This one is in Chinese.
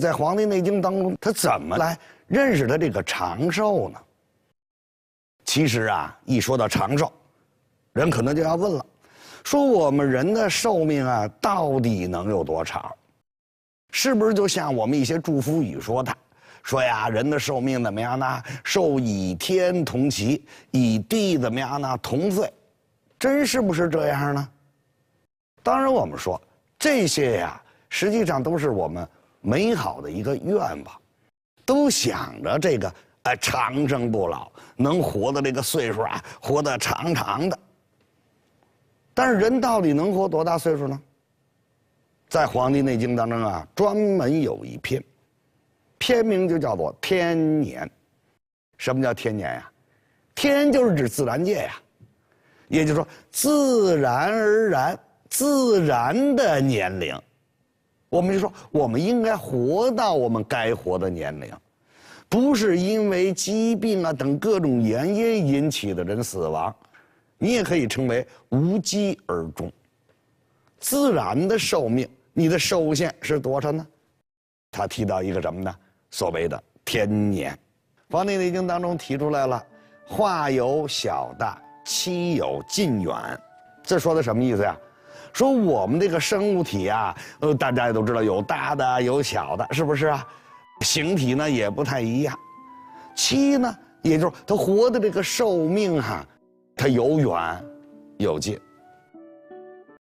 在《黄帝内经》当中，他怎么来认识他这个长寿呢？其实啊，一说到长寿，人可能就要问了：说我们人的寿命啊，到底能有多长？是不是就像我们一些祝福语说的，说呀，人的寿命怎么样呢？寿以天同齐，以地怎么样呢？同岁，真是不是这样呢？当然，我们说这些呀，实际上都是我们。美好的一个愿望，都想着这个呃长生不老，能活到这个岁数啊，活得长长的。但是人到底能活多大岁数呢？在《黄帝内经》当中啊，专门有一篇，篇名就叫做“天年”。什么叫天年呀？天就是指自然界呀，也就是说自然而然、自然的年龄。我们就说，我们应该活到我们该活的年龄，不是因为疾病啊等各种原因引起的人死亡，你也可以称为无疾而终。自然的寿命，你的寿限是多少呢？他提到一个什么呢？所谓的天年，《黄帝内经》当中提出来了，化有小大，期有近远，这说的什么意思呀？说我们这个生物体啊，呃，大家也都知道有大的有小的，是不是啊？形体呢也不太一样，七呢，也就是它活的这个寿命啊，它有远有近。